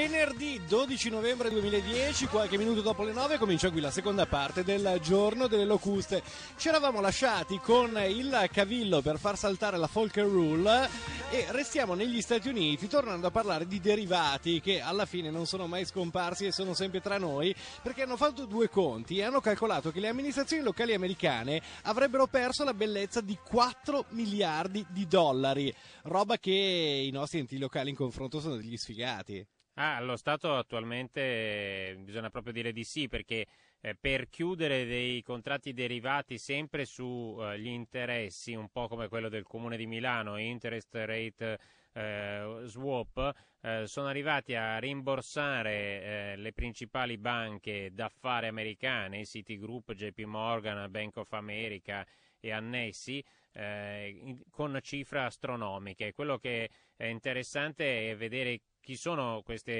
Venerdì 12 novembre 2010, qualche minuto dopo le 9, comincia qui la seconda parte del giorno delle locuste. Ci eravamo lasciati con il cavillo per far saltare la Folker Rule e restiamo negli Stati Uniti tornando a parlare di derivati che alla fine non sono mai scomparsi e sono sempre tra noi perché hanno fatto due conti e hanno calcolato che le amministrazioni locali americane avrebbero perso la bellezza di 4 miliardi di dollari, roba che i nostri enti locali in confronto sono degli sfigati. Ah, allo Stato attualmente eh, bisogna proprio dire di sì perché eh, per chiudere dei contratti derivati sempre sugli eh, interessi, un po' come quello del Comune di Milano, interest rate swap, sono arrivati a rimborsare le principali banche d'affari americane, Citigroup, JP Morgan, Bank of America e annessi, con cifre astronomiche. Quello che è interessante è vedere chi sono questi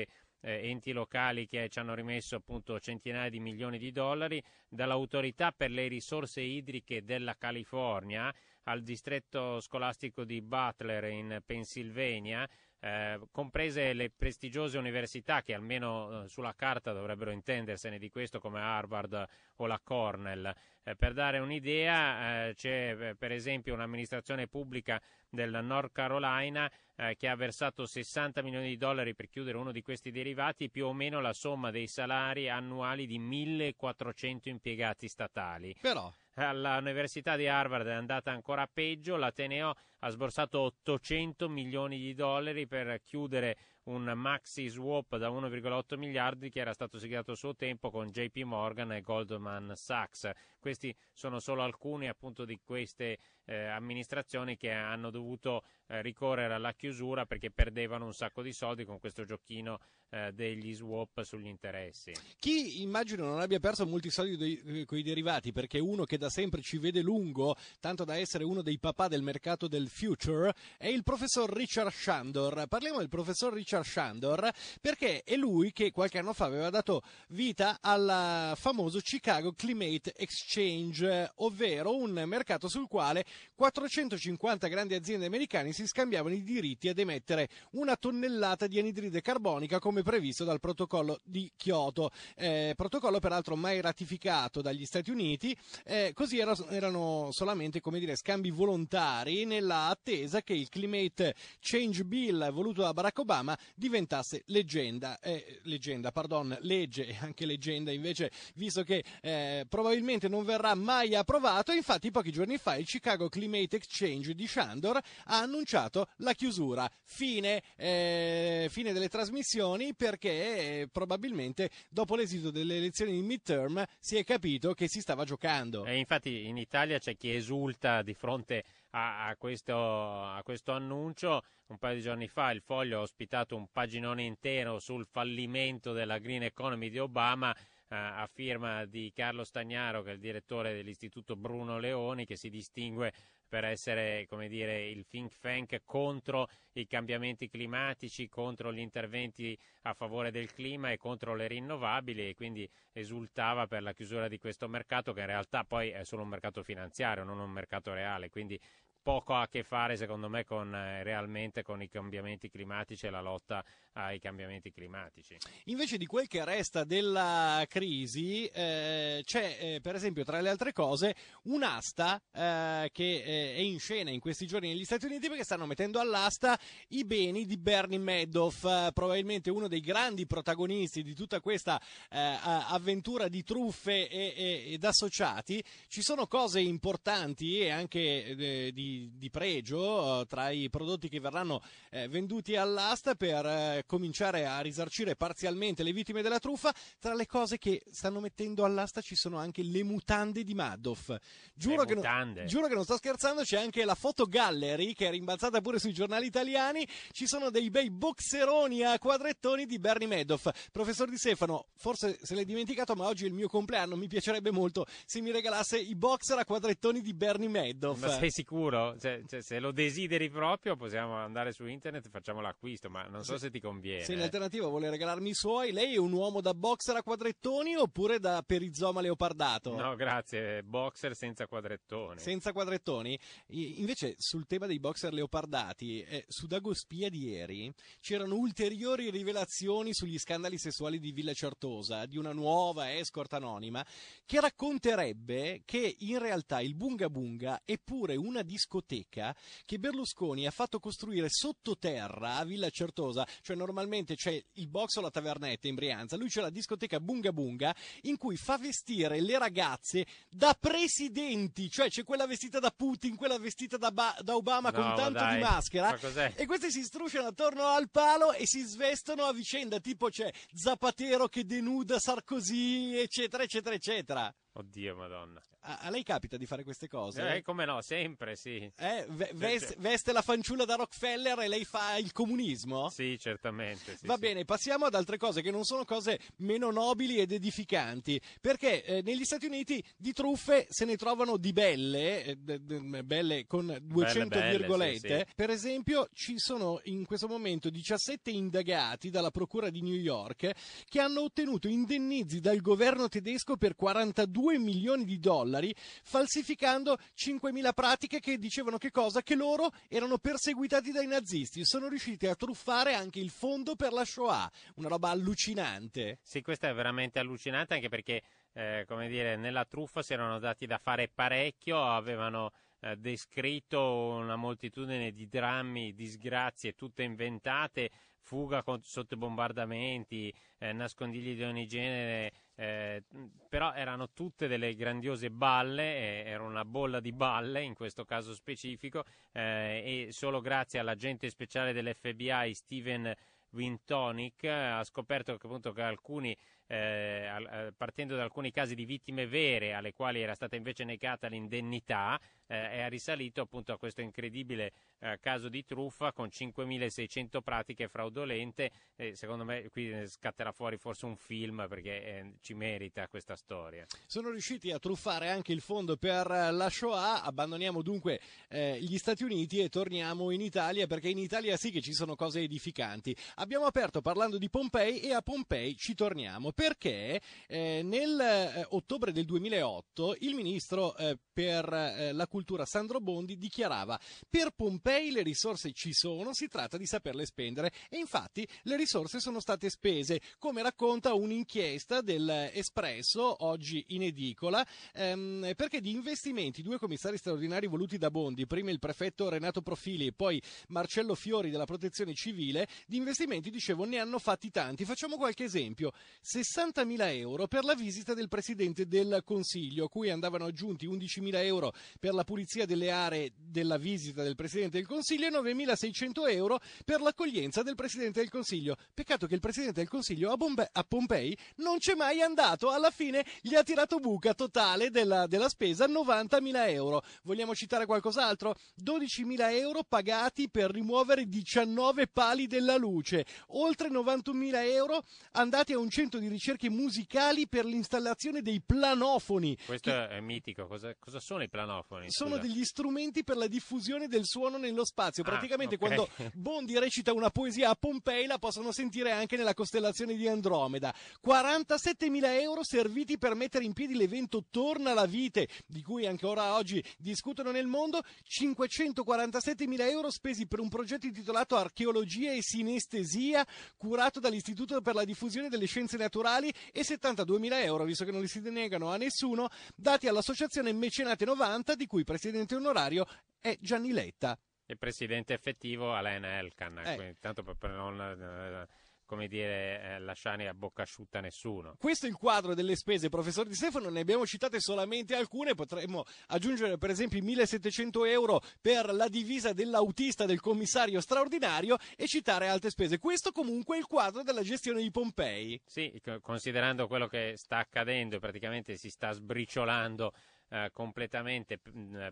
eh, enti locali che ci hanno rimesso appunto centinaia di milioni di dollari, dall'autorità per le risorse idriche della California al distretto scolastico di Butler in Pennsylvania, eh, comprese le prestigiose università che almeno eh, sulla carta dovrebbero intendersene di questo come Harvard o la Cornell. Eh, per dare un'idea eh, c'è eh, per esempio un'amministrazione pubblica del North Carolina eh, che ha versato 60 milioni di dollari per chiudere uno di questi derivati, più o meno la somma dei salari annuali di 1400 impiegati statali. Però all'Università di Harvard è andata ancora peggio, l'Ateneo ha sborsato 800 milioni di dollari per chiudere un maxi swap da 1,8 miliardi che era stato segnato a suo tempo con JP Morgan e Goldman Sachs. Questi sono solo alcuni appunto di queste eh, amministrazioni che hanno dovuto eh, ricorrere alla chiusura perché perdevano un sacco di soldi con questo giochino eh, degli swap sugli interessi. Chi immagino non abbia perso molti soldi dei, eh, con i derivati perché uno che da sempre ci vede lungo, tanto da essere uno dei papà del mercato del future, è il professor Richard Shandor. Parliamo del professor Richard Richard Shandor, perché è lui che qualche anno fa aveva dato vita al famoso Chicago Climate Exchange, ovvero un mercato sul quale 450 grandi aziende americane si scambiavano i diritti ad emettere una tonnellata di anidride carbonica come previsto dal protocollo di Kyoto, eh, protocollo peraltro mai ratificato dagli Stati Uniti, eh, così era, erano solamente come dire, scambi volontari nella attesa che il Climate Change Bill voluto da Barack Obama diventasse leggenda, eh, leggenda, pardon, legge e anche leggenda invece, visto che eh, probabilmente non verrà mai approvato. Infatti, pochi giorni fa il Chicago Climate Exchange di Shandor ha annunciato la chiusura, fine, eh, fine delle trasmissioni, perché eh, probabilmente dopo l'esito delle elezioni di midterm si è capito che si stava giocando. E eh, infatti in Italia c'è chi esulta di fronte a, a, questo, a questo annuncio. Un paio di giorni fa il Foglio ha ospitato dedicato un paginone intero sul fallimento della green economy di Obama eh, a firma di Carlo Stagnaro, che è il direttore dell'Istituto Bruno Leoni, che si distingue per essere come dire, il think tank contro i cambiamenti climatici, contro gli interventi a favore del clima e contro le rinnovabili e quindi esultava per la chiusura di questo mercato che in realtà poi è solo un mercato finanziario, non un mercato reale, quindi poco a che fare secondo me con, eh, realmente con i cambiamenti climatici e la lotta ai cambiamenti climatici. Invece di quel che resta della crisi eh, c'è eh, per esempio tra le altre cose un'asta eh, che eh, è in scena in questi giorni negli Stati Uniti perché stanno mettendo all'asta i beni di Bernie Madoff, probabilmente uno dei grandi protagonisti di tutta questa avventura di truffe ed associati. Ci sono cose importanti e anche di di, pregio eh, tra i prodotti che verranno eh, venduti all'asta per eh, cominciare a risarcire parzialmente le vittime della truffa. Tra le cose che stanno mettendo all'asta ci sono anche le mutande di Madoff. Giuro, che non, giuro che non sto scherzando, c'è anche la foto gallery che è rimbalzata pure sui giornali italiani. Ci sono dei bei boxeroni a quadrettoni di Bernie Madoff. Professor Di Stefano, forse se l'hai dimenticato, ma oggi è il mio compleanno. Mi piacerebbe molto se mi regalasse i boxer a quadrettoni di Bernie Madoff. Ma sei sicuro? quello, cioè, cioè, se lo desideri proprio possiamo andare su internet e facciamo l'acquisto, ma non so se, se ti conviene. Se eh. in alternativa vuole regalarmi i suoi, lei è un uomo da boxer a quadrettoni oppure da perizoma leopardato? No, grazie, boxer senza quadrettoni. Senza quadrettoni? Invece sul tema dei boxer leopardati, eh, su Spia di ieri c'erano ulteriori rivelazioni sugli scandali sessuali di Villa Certosa, di una nuova escort anonima, che racconterebbe che in realtà il Bunga Bunga è pure una discussione discoteca che Berlusconi ha fatto costruire sottoterra a Villa Certosa, cioè normalmente c'è il box o la tavernetta in Brianza, lui c'è la discoteca Bunga Bunga in cui fa vestire le ragazze da presidenti, cioè c'è quella vestita da Putin, quella vestita da, ba- da Obama no, con tanto dai, di maschera ma e queste si strusciano attorno al palo e si svestono a vicenda, tipo c'è Zapatero che denuda Sarkozy, eccetera, eccetera, eccetera. Oddio, madonna. A, a, lei capita di fare queste cose? Eh, come no, sempre, sì. Eh, ve- cioè, veste, cioè veste la fanciulla da Rockefeller e lei fa il comunismo? Sì, certamente. Sì, Va sì. bene, passiamo ad altre cose che non sono cose meno nobili ed edificanti, perché eh, negli Stati Uniti di truffe se ne trovano di belle, eh, belle con 200 belle, virgolette. Belle, sì, per esempio, ci sono in questo momento 17 indagati dalla Procura di New York che hanno ottenuto indennizi dal governo tedesco per 42 2 milioni di dollari falsificando 5.000 pratiche che dicevano che cosa? Che loro erano perseguitati dai nazisti. Sono riusciti a truffare anche il fondo per la Shoah, una roba allucinante. Sì, questa è veramente allucinante anche perché, eh, come dire, nella truffa si erano dati da fare parecchio, avevano eh, descritto una moltitudine di drammi, disgrazie tutte inventate, fuga con, sotto bombardamenti, eh, nascondigli di ogni genere, eh, però erano tutte delle grandiose balle, era una bolla di balle in questo caso specifico eh, e solo grazie all'agente speciale dell'FBI Steven Wintonic, eh, ha scoperto che, appunto, che alcuni, eh, eh, partendo da alcuni casi di vittime vere alle quali era stata invece negata l'indennità, eh, è risalito appunto a questo incredibile eh, caso di truffa con 5.600 pratiche fraudolente. Eh, secondo me qui eh, scatterà fuori forse un film perché ci merita questa storia. Sono riusciti a truffare anche il fondo per la Shoah. Abbandoniamo dunque gli Stati Uniti e torniamo in Italia perché in Italia sì che ci sono cose edificanti abbiamo aperto parlando di Pompei e a Pompei ci torniamo perché eh, nel eh, ottobre del 2008 il ministro eh, per eh, la cultura Sandro Bondi dichiarava per Pompei le risorse ci sono, si tratta di saperle spendere e infatti le risorse sono state spese, come racconta un'inchiesta dell'Espresso oggi in edicola, ehm, perché di investimenti due commissari straordinari voluti da Bondi, prima il prefetto Renato Profili e poi Marcello Fiori della Protezione Civile, di investimenti investimenti, dicevo, ne hanno fatti tanti. Facciamo qualche esempio. 60.000 euro per la visita del Presidente del Consiglio, a cui andavano aggiunti 11.000 euro per la pulizia delle aree della visita del Presidente del Consiglio e 9.600 euro per l'accoglienza del Presidente del Consiglio. Peccato che il Presidente del Consiglio a, Bombe- a Pompei non c'è mai andato. Alla fine gli ha tirato buca totale della, della spesa 90.000 euro. Vogliamo citare qualcos'altro? 12.000 euro pagati per rimuovere 19 pali della luce spese cioè, oltre 91.000 euro andati a un centro di ricerche musicali per l'installazione dei planofoni. Questo che... è mitico, cosa, cosa, sono i planofoni? Sono scusa? degli strumenti per la diffusione del suono nello spazio, ah, praticamente ah, okay. quando Bondi recita una poesia a Pompei la possono sentire anche nella costellazione di Andromeda. 47.000 euro serviti per mettere in piedi l'evento Torna la Vite, di cui ancora oggi discutono nel mondo, 547.000 euro spesi per un progetto intitolato Archeologia e Sinestesi poesia curato dall'Istituto per la diffusione delle scienze naturali e 72.000 euro, visto che non li si denegano a nessuno, dati all'associazione Mecenate 90, di cui presidente onorario è Gianni Letta. E presidente effettivo Alain Elkan, eh. tanto per non... Eh, come dire, eh, lasciare a bocca asciutta nessuno. Questo è il quadro delle spese, professor Di Stefano, ne abbiamo citate solamente alcune, potremmo aggiungere per esempio i 1700 euro per la divisa dell'autista del commissario straordinario e citare altre spese. Questo comunque è il quadro della gestione di Pompei. Sì, considerando quello che sta accadendo, e praticamente si sta sbriciolando eh, completamente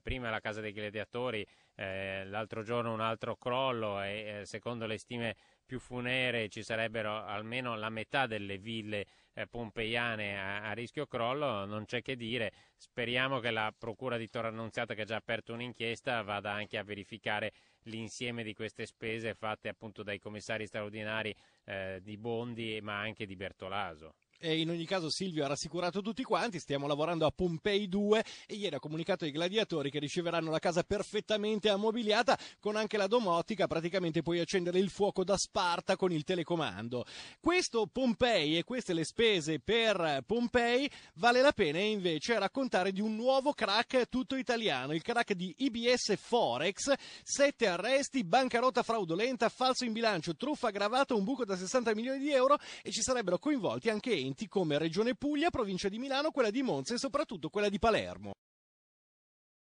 prima la Casa dei Gladiatori, eh, l'altro giorno un altro crollo e eh, secondo le stime più funere ci sarebbero almeno la metà delle ville eh, pompeiane a, a, rischio crollo, non c'è che dire. Speriamo che la Procura di Torre Annunziata, che ha già aperto un'inchiesta, vada anche a verificare l'insieme di queste spese fatte appunto dai commissari straordinari eh, di Bondi ma anche di Bertolaso. E in ogni caso Silvio ha rassicurato tutti quanti, stiamo lavorando a Pompei 2 e ieri ha comunicato ai gladiatori che riceveranno la casa perfettamente ammobiliata con anche la domotica, praticamente puoi accendere il fuoco da Sparta con il telecomando. Questo Pompei e queste le spese per Pompei vale la pena invece raccontare di un nuovo crack tutto italiano, il crack di IBS Forex, sette arresti, bancarotta fraudolenta, falso in bilancio, truffa aggravata, un buco da 60 milioni di euro e ci sarebbero coinvolti anche enti come Regione Puglia, Provincia di Milano, quella di Monza e soprattutto quella di Palermo.